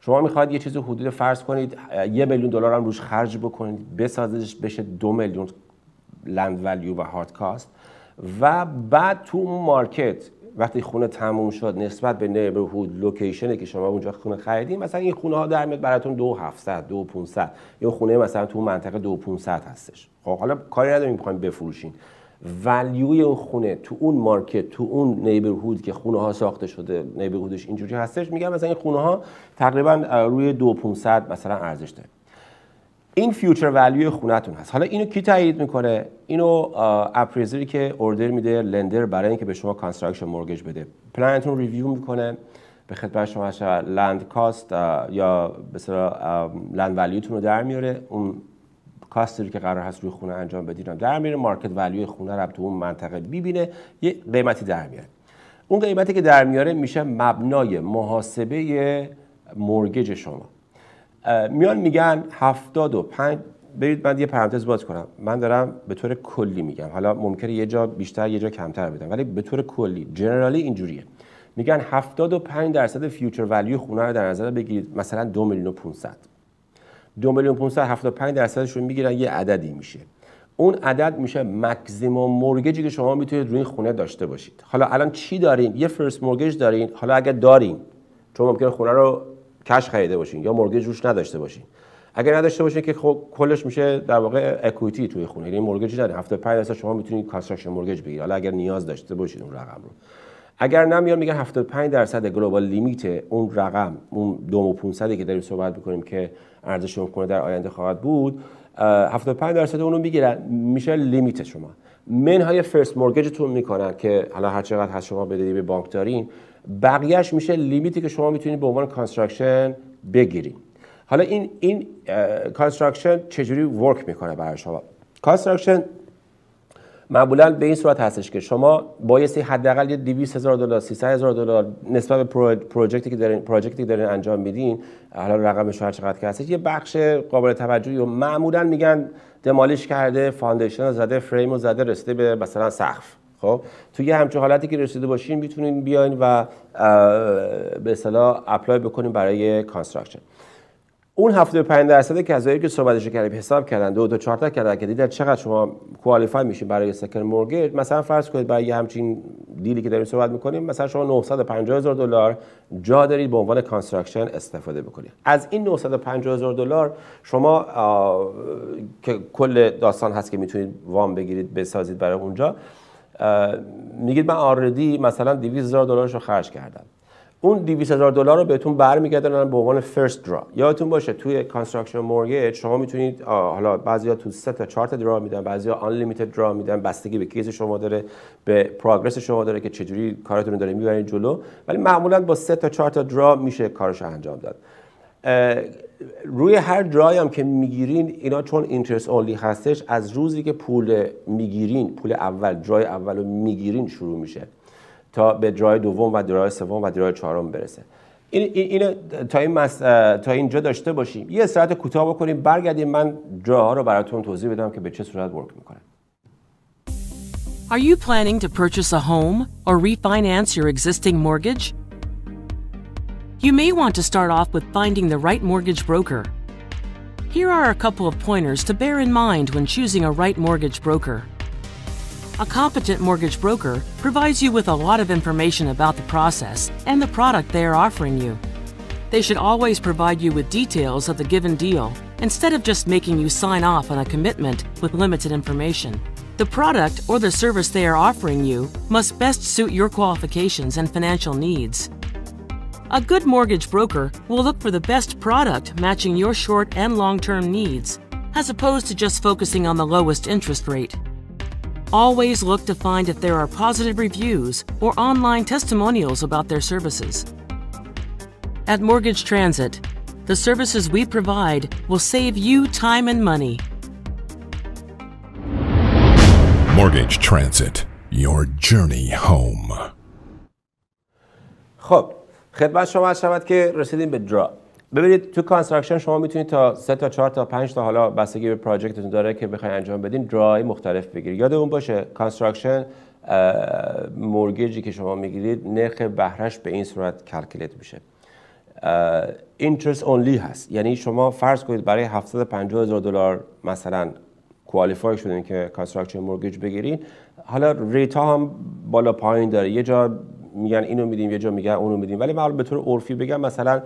شما میخواد یه چیزی حدود فرض کنید یه میلیون دلار هم روش خرج بکنید بسازش بشه دو میلیون لند ولیو و هارد کاست و بعد تو اون مارکت وقتی خونه تموم شد نسبت به نیبرهود لوکیشنی که شما اونجا خونه خریدیم مثلا این خونه ها در میاد براتون دو 2500 یا خونه مثلا تو منطقه 2500 هستش خب حالا کاری نداریم میخوایم بفروشین ولیوی اون خونه تو اون مارکت تو اون نیبرهود که خونه ها ساخته شده نیبرهودش اینجوری هستش میگم مثلا این خونه ها تقریبا روی 2500 مثلا ارزش داره این فیوچر ولیو خونتون هست حالا اینو کی تایید میکنه اینو اپریزری که اوردر میده لندر برای اینکه به شما کانستراکشن مورگج بده پلنتون ریویو میکنه به خدمت شما لند کاست یا به لند ولیوتون رو در میاره اون کاستی که قرار هست روی خونه انجام بدین در میاره مارکت ولیو خونه رو تو اون منطقه ببینه یه قیمتی در میاره اون قیمتی که در میاره میشه مبنای محاسبه مورگج شما میان میگن 75 برید من یه پرانتز باز کنم من دارم به طور کلی میگم حالا ممکنه یه جا بیشتر یه جا کمتر بدم ولی به طور کلی جنرالی اینجوریه میگن 75 درصد فیوچر ولیو خونه رو در نظر بگیرید مثلا 2 میلیون و 500 2 میلیون 500 75 درصدش رو میگیرن یه عددی میشه اون عدد میشه مکزیموم مورگجی که شما میتونید روی خونه داشته باشید حالا الان چی دارین یه فرست مورگج دارین حالا اگه دارین چون ممکنه خونه رو کش خریده باشین یا مورگیج روش نداشته باشین اگر نداشته باشین که خب کلش میشه در واقع اکویتی توی خونه یعنی مورگیج نداره 75 درصد شما میتونید کانستراکشن مورگیج بگیرید حالا اگر نیاز داشته باشید اون رقم رو اگر نه میان میگن 75 درصد گلوبال لیمیت اون رقم اون 2500 که داریم صحبت میکنیم که ارزش اون خونه در آینده خواهد بود 75 درصد اونو میگیرن میشه لیمیت شما منهای فرست مورگیجتون میکنن که حالا هر چقدر هست شما بدهی به بانک دارین بقیهش میشه لیمیتی که شما میتونید به عنوان کانسترکشن بگیرید حالا این این کانستراکشن چجوری ورک میکنه برای شما کانسترکشن معمولا به این صورت هستش که شما بایستی حداقل یه 200 هزار دلار 300 هزار دلار نسبت به پروژکتی که دارین پروژکتی که دارین انجام میدین حالا رقمش هر چقدر که هستش یه بخش قابل توجهی و معمولا میگن دمالش کرده فاندیشن زده فریم و زده رسیده به مثلا سقف خب توی همچون حالتی که رسیده باشین میتونین بیاین و به اصطلاح اپلای بکنین برای کانستراکشن اون 75 درصد کسایی که صحبتش کردیم حساب کردن دو تا چهار تا کردن که دیدن چقدر شما کوالیفای میشین برای سکن مورگیج مثلا فرض کنید برای همچین دیلی که داریم صحبت میکنیم مثلا شما 950 هزار دلار جا دارید به عنوان کانستراکشن استفاده بکنید از این 950 دلار شما که کل داستان هست که میتونید وام بگیرید بسازید برای اونجا میگید من آردی مثلا 200 هزار دلارش رو خرج کردم اون 200 هزار دلار رو بهتون برمیگردن به عنوان فرست درا یادتون باشه توی کانستراکشن مورگیج شما میتونید حالا بعضیا تو سه تا چهار تا درا میدن بعضیا آن لیمیتد درا میدن بستگی به کیس شما داره به پروگرس شما داره که چجوری کارتون رو داره میبرین جلو ولی معمولا با سه تا چهار تا درا میشه کارش انجام داد روی هر درایی هم که میگیرین اینا چون اینترست اونلی هستش از روزی که پول میگیرین پول اول درای اول میگیرین شروع میشه تا به درای دوم و درای سوم و درای چهارم برسه این, تا این تا اینجا داشته باشیم یه ساعت کوتاه بکنیم برگردیم من جاها رو براتون توضیح بدم که به چه صورت ورک میکنه Are you planning to purchase a home or refinance your existing mortgage? You may want to start off with finding the right mortgage broker. Here are a couple of pointers to bear in mind when choosing a right mortgage broker. A competent mortgage broker provides you with a lot of information about the process and the product they are offering you. They should always provide you with details of the given deal instead of just making you sign off on a commitment with limited information. The product or the service they are offering you must best suit your qualifications and financial needs a good mortgage broker will look for the best product matching your short and long term needs, as opposed to just focusing on the lowest interest rate. Always look to find if there are positive reviews or online testimonials about their services. At Mortgage Transit, the services we provide will save you time and money. Mortgage Transit, your journey home. خب خدمت شما شود که رسیدیم به درا ببینید تو کانستراکشن شما میتونید تا سه تا چهار تا پنج تا حالا بستگی به پراجکتتون داره که بخواید انجام بدین درای مختلف بگیرید اون باشه کانستراکشن مورگیجی که شما میگیرید نرخ بهرش به این صورت کلکیلیت میشه اینترست اونلی هست یعنی شما فرض کنید برای 750 هزار دلار مثلا کوالیفای شدین که کانستراکشن مورگیج بگیرین حالا ریتا هم بالا پایین داره یه جا میگن اینو میدیم یه جا میگن اونو میدیم ولی من به طور عرفی بگم مثلا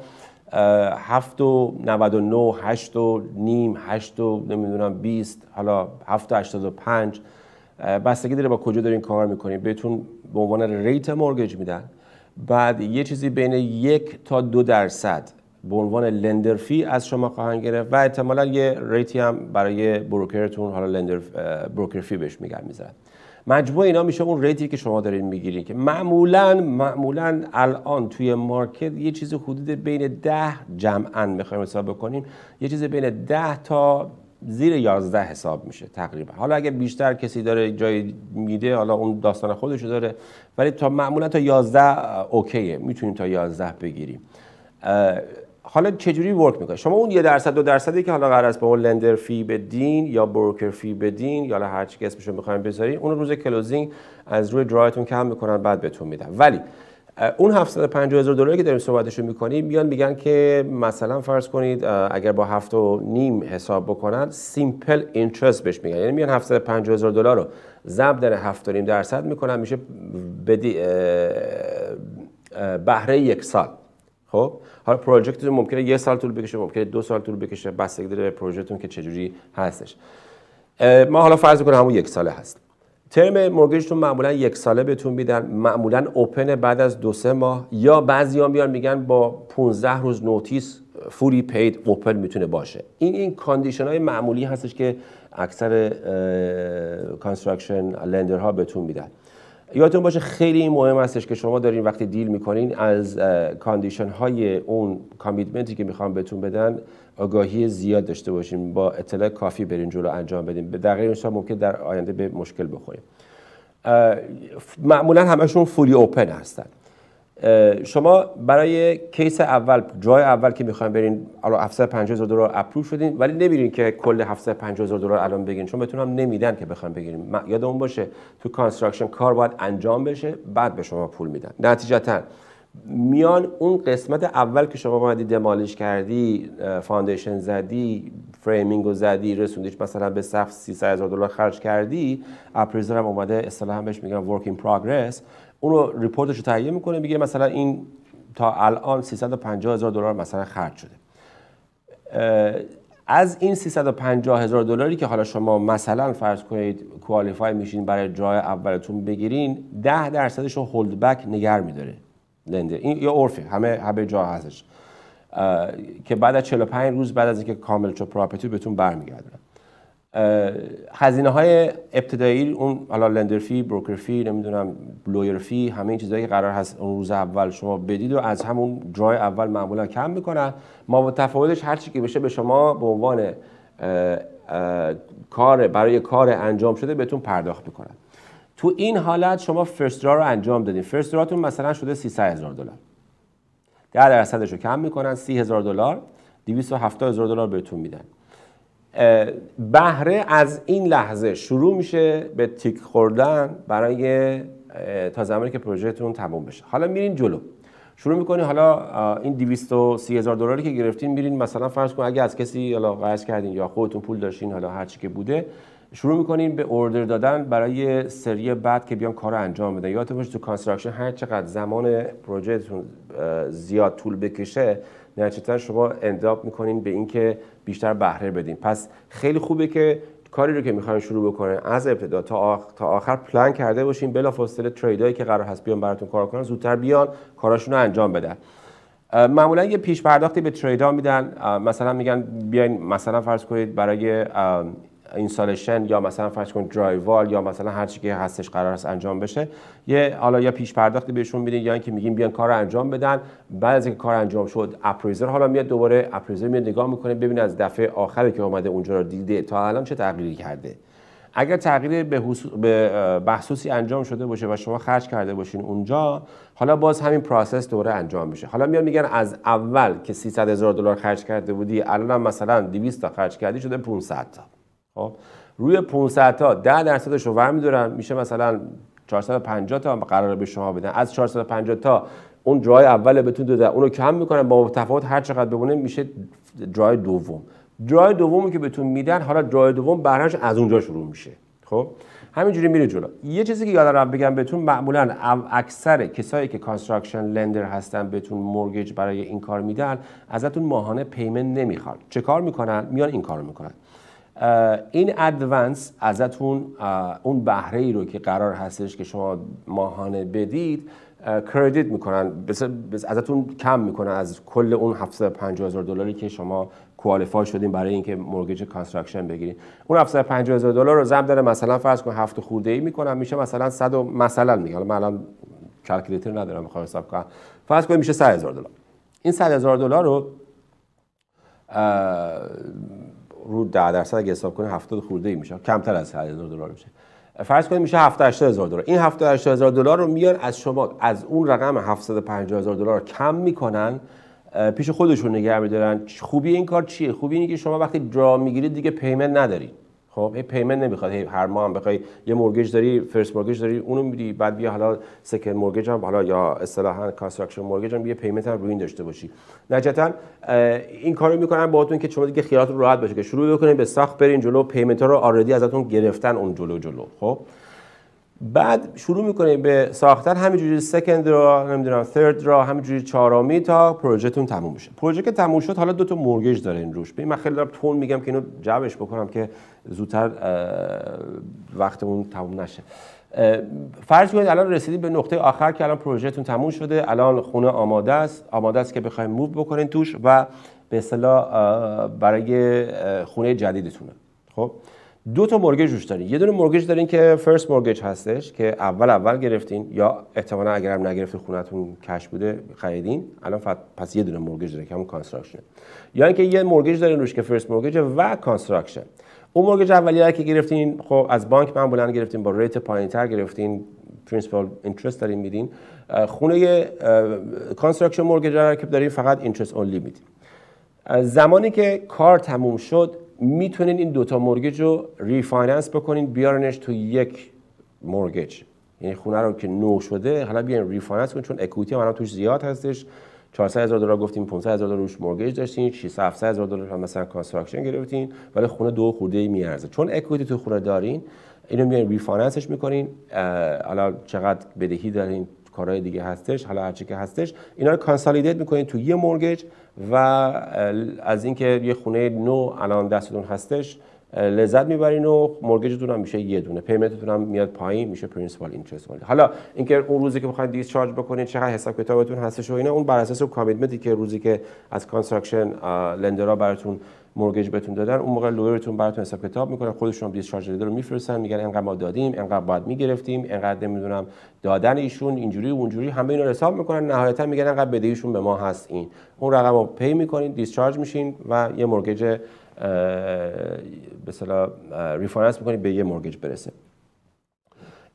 هفت و نو هشت و نیم هشت و نمیدونم 20 حالا هفت و پنج بستگی داره با کجا دارین کار میکنین بهتون به عنوان ریت مورگج میدن بعد یه چیزی بین یک تا دو درصد به عنوان لندر فی از شما خواهن گرفت و احتمالا یه ریتی هم برای بروکرتون حالا لندر بروکر فی بهش میگن میذارن مجموع اینا میشه اون ریتی که شما دارین میگیرین که معمولا معمولا الان توی مارکت یه چیز حدود بین 10 جمعا میخوایم حساب بکنیم یه چیز بین 10 تا زیر 11 حساب میشه تقریبا حالا اگه بیشتر کسی داره جای میده حالا اون داستان خودشو داره ولی تا معمولا تا 11 اوکیه میتونیم تا 11 بگیریم حالا چجوری ورک میکنه شما اون یه درصد دو درصدی که حالا قرار است به اون لندر فی بدین یا بروکر فی بدین یا حالا هر چی که اسمشو میخوایم بذارین اون روز کلوزینگ از روی درایتون کم میکنن بعد بهتون میدن ولی اون 750 هزار دلاری که داریم صحبتشون میکنیم میان میگن که مثلا فرض کنید اگر با هفت و نیم حساب بکنن سیمپل اینترست بهش میگن یعنی میان 750 هزار دلار رو ضرب در 7 نیم درصد میکنن میشه بهره یک سال خب حالا پروژکتتون ممکنه یه سال طول بکشه ممکنه دو سال طول بکشه بستگی داره به پروژتون که چجوری هستش ما حالا فرض کنیم همون یک ساله هست ترم مورگیجتون معمولا یک ساله بهتون میدن معمولا اوپن بعد از دو سه ماه یا بعضی ها میان میگن با 15 روز نوتیس فوری پید اوپن میتونه باشه این این کاندیشن های معمولی هستش که اکثر کانستراکشن لندر ها بهتون میدن یادتون باشه خیلی مهم هستش که شما دارین وقتی دیل میکنین از کاندیشن های اون کامیتمنتی که میخوام بهتون بدن آگاهی زیاد داشته باشین با اطلاع کافی برین جلو انجام بدین در غیر این ممکن در آینده به مشکل بخوریم معمولا همشون فولی اوپن هستن شما برای کیس اول جای اول که میخوایم برین حالا 750000 دلار اپروو شدین ولی نمیرین که کل 750000 دلار الان بگیرین چون بتونم نمیدن که بخوام بگیریم یادمون باشه تو کانستراکشن کار باید انجام بشه بعد به شما پول میدن نتیجتا میان اون قسمت اول که شما اومدی دمالش کردی فاندیشن زدی فریمینگ زدی رسوندیش مثلا به سقف 300 هزار دلار خرج کردی اپریزر هم اومده اصطلاحا بهش میگن پروگرس اون ریپورتش رو تهیه میکنه میگه مثلا این تا الان 350 هزار دلار مثلا خرج شده از این 350 هزار دلاری که حالا شما مثلا فرض کنید کوالیفای میشین برای جای اولتون بگیرین 10 درصدش رو هولد بک نگر میداره لندر این یا عرفه همه همه جا هستش که بعد از 45 روز بعد از اینکه کامل چو پراپرتی بهتون برمیگردن هزینه های ابتدایی اون حالا لندر فی بروکر فی نمیدونم لویر فی همه این چیزهایی که قرار هست اون روز اول شما بدید و از همون جای اول معمولا کم میکنن ما با تفاوتش هر چی که بشه به شما به عنوان کار برای کار انجام شده بهتون پرداخت میکنن تو این حالت شما فرست را رو انجام دادین فرست راتون مثلا شده 300 هزار دلار در درصدش رو کم میکنن 30 هزار دلار 270 هزار دلار بهتون میدن بهره از این لحظه شروع میشه به تیک خوردن برای تا زمانی که پروژهتون تموم بشه حالا میرین جلو شروع میکنین حالا این 230 هزار دلاری که گرفتین میرین مثلا فرض کن اگه از کسی حالا قرض کردین یا خودتون پول داشتین حالا هر چی که بوده شروع میکنین به اوردر دادن برای سری بعد که بیان کار انجام بدن یا باشه تو کانستراکشن هر چقدر زمان پروژهتون زیاد طول بکشه نتیجتا شما انداب میکنین به اینکه بیشتر بهره بدین پس خیلی خوبه که کاری رو که میخواین شروع بکنه از ابتدا تا, تا آخر پلان کرده باشین بلافاصله تریدایی که قرار هست بیان براتون کار کنن زودتر بیان کاراشون رو انجام بدن معمولا یه پیش پرداختی به تریدا میدن مثلا میگن بیاین مثلا فرض کنید برای اینستالشن یا مثلا فرض کن درایوال یا مثلا هر چی که هستش قرار است انجام بشه یه حالا یا پیش پرداختی بهشون میدین یا اینکه میگیم بیان کار رو انجام بدن بعد از اینکه کار انجام شد اپریزر حالا میاد دوباره اپریزر میاد نگاه میکنه ببینه از دفعه آخری که اومده اونجا رو دیده تا الان چه تغییری کرده اگر تغییر به, به انجام شده باشه و شما خرج کرده باشین اونجا حالا باز همین پروسس دوره انجام میشه حالا میان میگن از اول که 300 هزار دلار خرج کرده بودی الان مثلا 200 تا خرج کردی شده 500 تا خب روی 500 تا 10 درصدش رو میشه مثلا 450 تا قرار به شما بدن از 450 تا اون جای اول بهتون داده اونو کم میکنن با تفاوت هر چقدر بمونه میشه جای دوم جای دومی که بهتون میدن حالا جای دوم برنش از اونجا شروع میشه خب همینجوری میره جلو یه چیزی که یادم بگم بهتون معمولا اکثر کسایی که کانستراکشن لندر هستن بهتون مورگیج برای این کار میدن ازتون ماهانه پیمنت نمیخوان چه کار میکنن میان این کارو میکنن این ادوانس ازتون اون بهره ای رو که قرار هستش که شما ماهانه بدید کردیت میکنن ازتون کم میکنن از کل اون 750 هزار دلاری که شما کوالیفای شدین برای اینکه مورگیج کانستراکشن بگیرید اون 750 هزار دلار رو زم داره مثلا فرض کن هفت خورده ای میکنم میشه مثلا 100 مثلا میگم حالا الان کلکیلیتر ندارم میخوام حساب کنم فرض کن میشه 100 هزار دلار این 100 هزار دلار رو رو 10 درصد اگه حساب کنه 70 خورده ای میشه کمتر از هزار دلار میشه فرض کنید میشه 70 هزار دلار این 70 هزار دلار رو میان از شما از اون رقم 750 هزار دلار کم میکنن پیش خودشون نگه میدارن خوبی این کار چیه خوبی اینه که شما وقتی درا میگیرید دیگه پیمنت ندارید خب این پیمنت نمیخواد هی هر ماه بخوای یه مورگیج داری فرست مورگیج داری اونو میدی بعد بیا حالا سکند مورگیج هم حالا یا اصطلاحا کانستراکشن مورگیج هم یه پیمنت هم روی این داشته باشی نجاتا این کارو میکنن باهاتون که شما دیگه خیالتون راحت باشه که شروع بکنید به ساخت برین جلو پیمنت ها رو آردی ازتون گرفتن اون جلو جلو خب بعد شروع میکنه به ساختن همینجوری سکند را نمیدونم ثرد را همینجوری چهارمی تا پروژهتون تموم میشه پروژه که تموم شد حالا دو تا مورگیج داره این روش ببین من خیلی دارم تون میگم که اینو جابش بکنم که زودتر وقتمون تموم نشه فرض کنید الان رسیدید به نقطه آخر که الان پروژهتون تموم شده الان خونه آماده است آماده است که بخوایم موو بکنین توش و به اصطلاح برای خونه جدیدتونه خب دو تا مورگیج روش دارین یه دونه مورگیج دارین که فرست مورگیج هستش که اول اول گرفتین یا احتمالا اگر هم نگرفتین خونتون کش بوده خریدین الان فقط پس یه دونه مورگیج داره که همون کانستراکشن یا اینکه یه مورگیج دارین روش که فرست مورگیج و کانستراکشن اون مورگیج اولیه که گرفتین خب از بانک من بلند گرفتین با ریت پایینتر گرفتین پرینسیپال اینترست دارین میدین خونه کانستراکشن مورگیج که دارین فقط اینترست اونلی میدین زمانی که کار تموم شد میتونین این دوتا مورگیج رو ریفایننس بکنین بیارنش تو یک مورگیج یعنی خونه رو که نو شده حالا بیاین ریفایننس کنین چون اکویتی هم توش زیاد هستش 400 هزار دلار گفتیم 500 هزار دلار روش مورگیج داشتین 600 700 هزار دلار هم مثلا کانستراکشن گرفتین ولی خونه دو خورده میارزه چون اکویتی تو خونه دارین اینو میان ریفایننسش میکنین حالا چقدر بدهی دارین کارهای دیگه هستش حالا هرچی که هستش اینا رو کانسالیدیت میکنین تو یه مورگیج و از اینکه یه خونه نو الان دستتون هستش لذت میبرین و مورگیجتون هم میشه یه دونه پیمنتتون هم میاد پایین میشه پرینسپال اینترست ولی حالا اینکه اون روزی که بخواید دیسچارج بکنید چقدر حساب کتابتون هستش و اینا اون بر اساس کامیتمنتی که روزی که از کانستراکشن لندرها براتون مورگیج بهتون دادن اون موقع لویرتون براتون حساب کتاب میکنه خودشون دیسچارج ریدر رو میفرستن میگن انقدر ما دادیم انقدر باید میگرفتیم انقدر نمیدونم دادن ایشون اینجوری اونجوری همه اینا رو حساب میکنن نهایتا میگن انقدر بدهیشون به ما هست این اون رقم رو پی میکنین دیسچارج میشین و یه مورگیج به ریفایننس میکنین به یه مورگیج برسه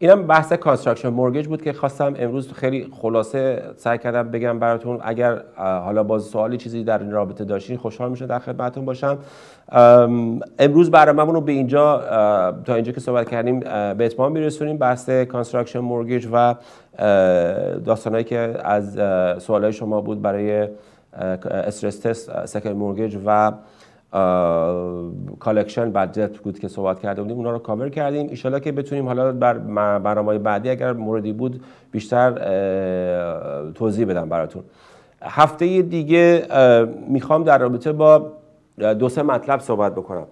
هم بحث کانستراکشن مورگیج بود که خواستم امروز خیلی خلاصه سعی کردم بگم براتون اگر حالا باز سوالی چیزی در این رابطه داشتین خوشحال میشه در خدمتتون باشم امروز برنامه‌مون رو به اینجا تا اینجا که صحبت کردیم به اتمام میرسونیم بحث کانستراکشن مورگیج و داستانهایی که از سوالای شما بود برای استرس تست سکند مورگیج و کالکشن بجت بود که صحبت کرده بودیم اونا رو کاور کردیم ایشالا که بتونیم حالا بر برنامه بعدی اگر موردی بود بیشتر توضیح بدم براتون هفته دیگه میخوام در رابطه با دو سه مطلب صحبت بکنم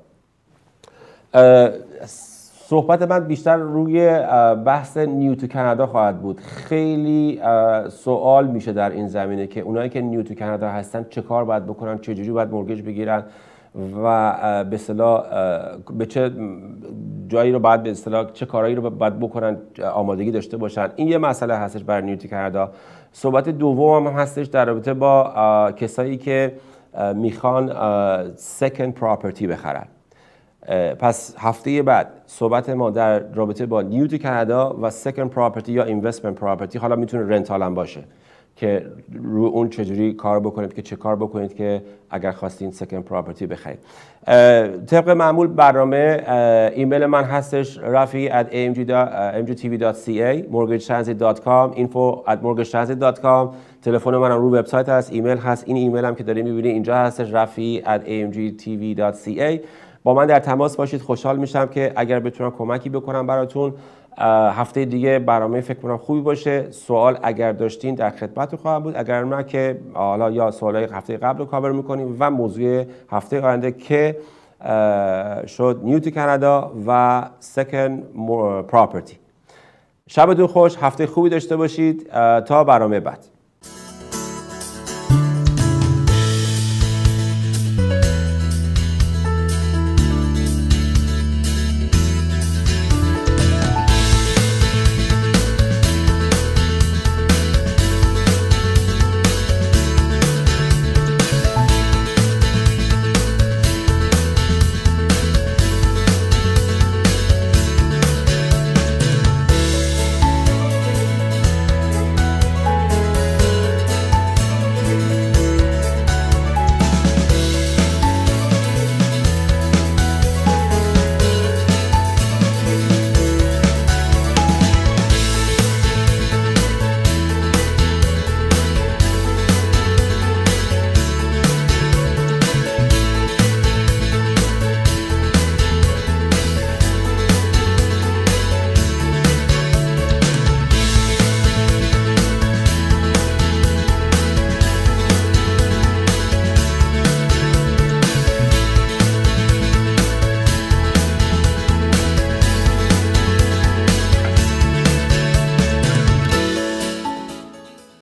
صحبت من بیشتر روی بحث نیو تو کانادا خواهد بود خیلی سوال میشه در این زمینه که اونایی که نیو تو کانادا هستن چه کار باید بکنن چه جوری باید مورگیج بگیرن و به اصطلاح به چه جایی رو بعد به اصطلاح چه کارهایی رو بعد بکنن آمادگی داشته باشن این یه مسئله هستش برای نیوتی کردا صحبت دوم هم هستش در رابطه با کسایی که میخوان سکند پراپرتی بخرن پس هفته بعد صحبت ما در رابطه با نیوتی کردا و سکند پراپرتی یا اینوستمنت پراپرتی حالا میتونه رنتال هم باشه که رو اون چجوری کار بکنید که چه کار بکنید که اگر خواستین سکن پراپرتی بخرید طبق معمول برنامه ایمیل من هستش رفی at amgtv.ca mortgagetransit.com info at mortgagetransit.com تلفن منم رو وبسایت هست ایمیل هست این ایمیل هم که داریم میبینید اینجا هستش رفی at با من در تماس باشید خوشحال میشم که اگر بتونم کمکی بکنم براتون هفته دیگه برنامه فکر کنم خوبی باشه سوال اگر داشتین در خدمت خواهم بود اگر نه که حالا یا های هفته قبل رو کاور میکنیم و موضوع هفته آینده که شد نیوتی کندا کانادا و سکن پراپرتی شبتون خوش هفته خوبی داشته باشید تا برنامه بعد